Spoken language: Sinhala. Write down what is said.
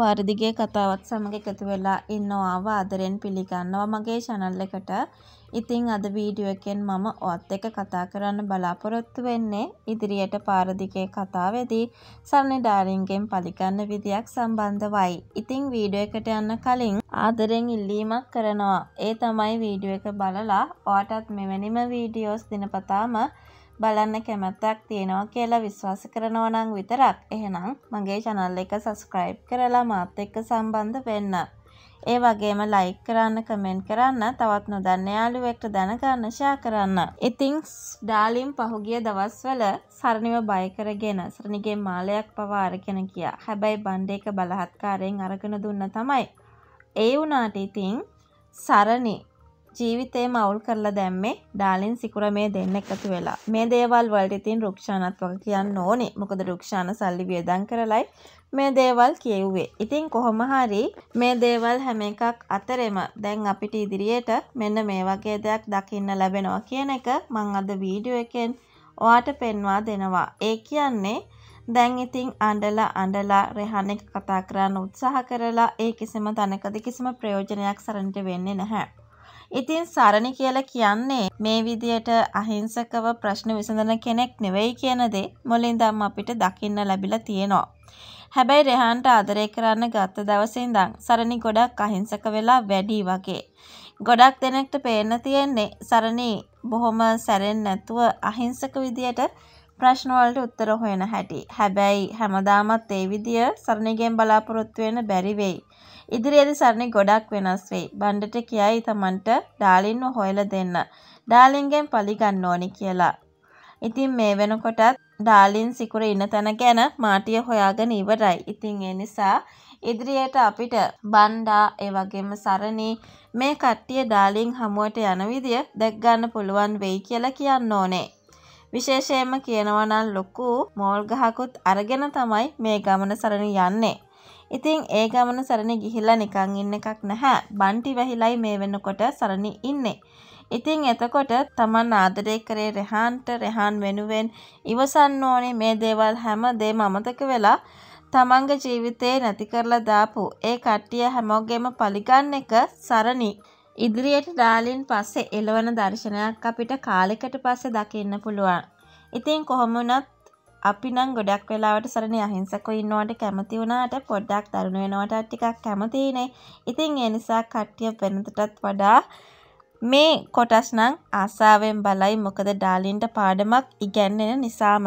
පාරදිගේ කතාවත් සමඟ එකතු වෙලා ඉන්නවා ආදරෙන් පිළිගන්නවා මගේ channel එකට. ඉතින් අද වීඩියෝ එකෙන් මම ඔයත් එක්ක කතා කරන්න බලාපොරොත්තු වෙන්නේ ඉදිරියට පාරදිගේ කතාවේදී සරණ ඩාරින්ගෙන් පරිගන්න විදියක් සම්බන්ධවයි. ඉතින් වීඩියෝ එකට යන්න කලින් ආදරෙන් ඉල්ලීමක් කරනවා. ඒ තමයි වීඩියෝ එක බලලා ඔයාටත් මෙවැනිම වීඩියෝස් දිනපතාම බලන්න කැමැත්තක් තියෙනවා කියලා විශ්වාස කරනවනං විතරක් එහෙනම් මගේ චනල් එක සස්ක්‍රයිබ් කරලා මාත් එක්ක සම්බන්ධ වෙන්න. ඒ වගේම ලයික් කරන්න කමෙන්ට් කරන්න තවත් නොදන්න යාළුවෙක්ට දැනගන්න ෂෙයා කරන්න. ඉතින් ඩාලිම් පහුගිය දවස්වල සරණිව බය කරගෙන සරණිගේ මාලයක් පවා අරගෙන ගියා. හැබැයි බණ්ඩේක බලහත්කාරයෙන් අරගෙන දුන්න තමයි. ඒ වුණාට ඉතින් සරණි ජීවිතේම අවුල් කරලා දැම්මේ ඩාලින් සිකුර මේ දෙන්න එකතු වෙලා. මේ දේවල් වලට ඉතින් රුක්ෂානත් වගේ කියන්න ඕනේ. මොකද රුක්ෂාන සල්ලි වියදම් කරලයි මේ දේවල් කියෙව්වේ. ඉතින් කොහොම හරි මේ දේවල් හැම එකක් අතරෙම දැන් අපිට ඉදිරියට මෙන්න මේ වගේ දෙයක් දකින්න ලැබෙනවා කියන එක මං අද වීඩියෝ එකෙන් ඔයාට පෙන්වා දෙනවා. ඒ කියන්නේ දැන් ඉතින් අඬලා අඬලා රෙහන් එක කතා කරන්න උත්සාහ කරලා ඒ කිසිම තැනකදී කිසිම ප්‍රයෝජනයක් සරණට වෙන්නේ නැහැ. ඉතින් සරණි කියලා කියන්නේ මේ විදියට අහිංසකව ප්‍රශ්න විසඳන කෙනෙක් නෙවෙයි කියන දේ මුලින්දම අපිට දකින්න ලැබිලා තියෙනවා. හැබැයි රෙහන්ට ආදරය කරන්න ගත්ත දවසේ ඉඳන් සරණි ගොඩක් අහිංසක වෙලා වැඩි වගේ. ගොඩක් දෙනෙක්ට පේන්න තියෙන්නේ සරණි බොහොම සැරෙන් නැතුව අහිංසක විදියට ප්‍රශ්න වලට උත්තර හොයන හැටි. හැබැයි හැමදාමත් ඒ විදිය සරණිගෙන් බලාපොරොත්තු වෙන්න බැරි වෙයි. ඉදිරියේදී සරණ ගොඩක් වෙනස් වෙයි. බණ්ඩට කියයි තමන්ට ඩාලින්ව හොයලා දෙන්න. ඩාලින්ගෙන් පලි ගන්න ඕනි කියලා. ඉතින් මේ වෙනකොටත් ඩාලින් සිකුර ඉන්න තැන ගැන මාටිය හොයාගෙන ඉවරයි. ඉතින් ඒ නිසා ඉදිරියට අපිට බණ්ඩා ඒ වගේම සරණී මේ කට්ටිය ඩාලින් හමුවට යන විදිය දැක් ගන්න පුළුවන් වෙයි කියලා කියන්න ඕනේ. විශේෂයෙන්ම කියනවා නම් ලොකු මෝල් ගහකුත් අරගෙන තමයි මේ ගමන සරණ යන්නේ. ඉතින් ඒ ගමන සරණ ගිහිල්ලා නිකං ඉන්න එකක් නැහැ. බන්ටි වැහිලයි මේ වෙනකොට සරණි ඉන්නේ. ඉතින් එතකොට තමන් ආදරය කරේ රෙහන්ට රෙහන් වෙනුවෙන් ඉවසන්න ඕනේ මේ දේවල් හැම දේම අමතක වෙලා තමන්ගේ ජීවිතේ නැති කරලා දාපු ඒ කට්ටිය හැමෝගෙම පලිගන්න එක සරණි ඉදිරියට ඩාලින් පස්සේ එළවන දර්ශනයක් අපිට කාලෙකට පස්සේ දකින්න පුළුවන්. ඉතින් කොහොම වුණත් අපි නම් ගොඩක් වෙලාවට සරණ අහිංසකව ඉන්නවට කැමති වුණාට පොඩ්ඩක් දරුණු වෙනවට ටිකක් කැමතිනේ. ඉතින් ඒ නිසා කට්ටිය වෙනතටත් වඩා මේ කොටස් නම් ආසාවෙන් බලයි මොකද ඩාලින්ට පාඩමක් ඉගැන්වෙන නිසාම.